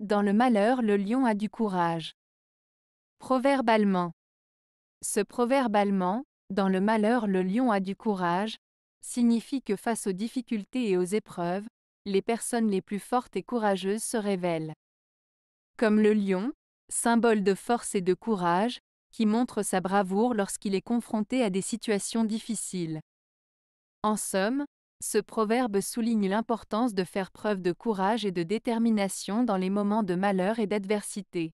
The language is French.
Dans le malheur, le lion a du courage. Proverbe allemand. Ce proverbe allemand, dans le malheur, le lion a du courage, signifie que face aux difficultés et aux épreuves, les personnes les plus fortes et courageuses se révèlent. Comme le lion, symbole de force et de courage, qui montre sa bravoure lorsqu'il est confronté à des situations difficiles. En somme, ce proverbe souligne l'importance de faire preuve de courage et de détermination dans les moments de malheur et d'adversité.